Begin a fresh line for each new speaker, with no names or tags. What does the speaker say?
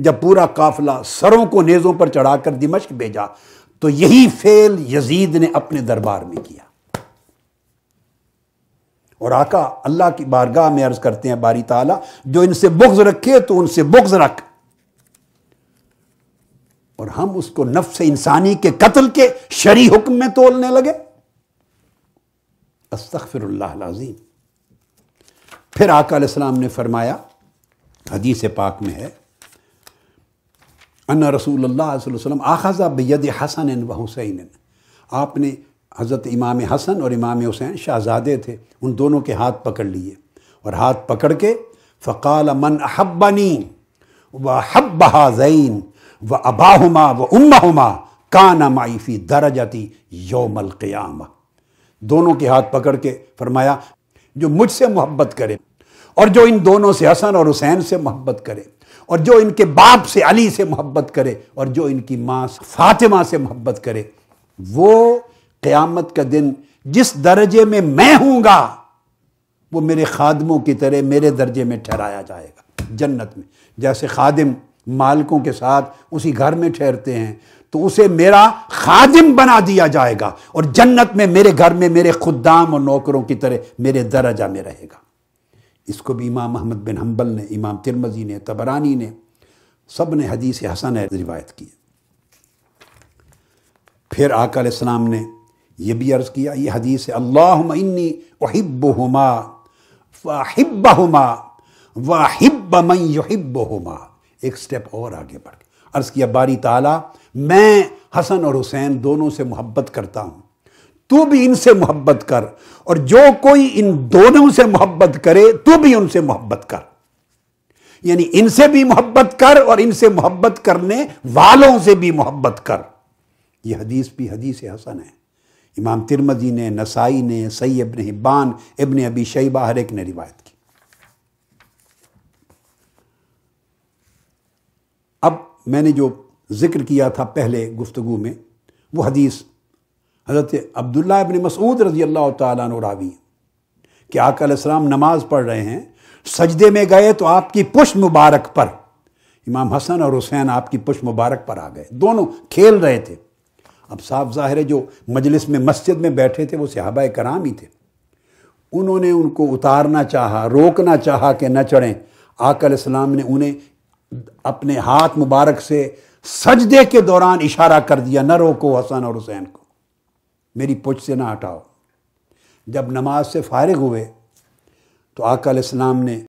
जब पूरा काफिला सरों को नेज़ों पर चढ़ाकर दिमश्क भेजा तो यही फेल यजीद ने अपने दरबार में किया और आका अल्लाह की बारगाह में अर्ज करते हैं बारी ताला जो इनसे बुग्ज रखे तो उनसे बुग्ज रख और हम उसको नफ्स इंसानी के कत्ल के शरी हुक्म में तोलने लगे अस्तफिरल्लाजीम फिर आका ने फरमाया हदीस पाक में है અન્ન રસૂલુલ્લાહ સલસલામ આખાઝા બિયદી हसन વ હુસૈનને આપને હઝરત ઇમામ हसन ઓર ઇમામ હુસૈન શહાઝાદે થે ઉન દોનો કે હાથ પકડ લિયે ઓર હાથ પકડ કે ફકાલ મન અહબ્બની વ હબ્બહઝૈન વ અબાહુમા વ ઉમ્મુહમા કાના માઈ ફી દરજાતી યૌમ અલ કિયામા દોનો કે હાથ પકડ કે ફરમાયા જો મુજ સે મુહબ્બત કરે ઓર જો ઇન દોનો સે हसन ઓર હુસૈન સે મુહબ્બત કરે और जो इनके बाप से अली से मोहब्बत करे और जो इनकी माँ फातिमा से मोहब्बत करे वो क़यामत का दिन जिस दर्जे में मैं हूँगा वो मेरे खादमों की तरह मेरे दर्जे में ठहराया जाएगा जन्नत में जैसे खादिम मालिकों के साथ उसी घर में ठहरते हैं तो उसे मेरा खादिम बना दिया जाएगा और जन्नत में मेरे घर में मेरे खुदाम और नौकरों की तरह मेरे दर्जा में रहेगा इसको भी इमाम अहमद बिन हम्बल ने इमाम तिरमजी ने तबरानी ने सब ने हदीस हसन रिवायत की फिर इस्लाम ने यह भी अर्ज़ किया ये हदीस है अल्लाह इन्नी वहिब हुमा वाहिब हुमा वाहिब मई युहिब हम एक स्टेप और आगे बढ़ अर्ज़ किया बारी ताला मैं हसन और हुसैन दोनों से मोहब्बत करता हूँ तू भी इनसे मोहब्बत कर और जो कोई इन दोनों से मोहब्बत करे तू भी उनसे मोहब्बत कर यानी इनसे भी मोहब्बत कर और इनसे मोहब्बत करने वालों से भी मोहब्बत कर यह हदीस भी हदीस हसन है इमाम तिरमजी ने नसाई ने सई इबन हिब्बान इबन अबी शैबा हर एक ने रिवायत की अब मैंने जो जिक्र किया था पहले गुफ्तगु में वो हदीस हज़रत अब्दुल्ला इबन मसूद रजी अल्लाह तरावी कि आकाम नमाज पढ़ रहे हैं सजदे में गए तो आपकी पुश मुबारक पर इमाम हसन और हुसैन आपकी पुश मुबारक पर आ गए दोनों खेल रहे थे अब साफ ज़ाहिर है जो मजलिस में मस्जिद में बैठे थे वो सहाबा कराम ही थे उन्होंने उनको उतारना चाहा रोकना चाहा कि न चढ़ें आकल इस्लाम ने उन्हें अपने हाथ मुबारक से सजदे के दौरान इशारा कर दिया न रोको हसन और हुसैन को मेरी पुछ से ना हटाओ जब नमाज से फारिग हुए तो आकाम ने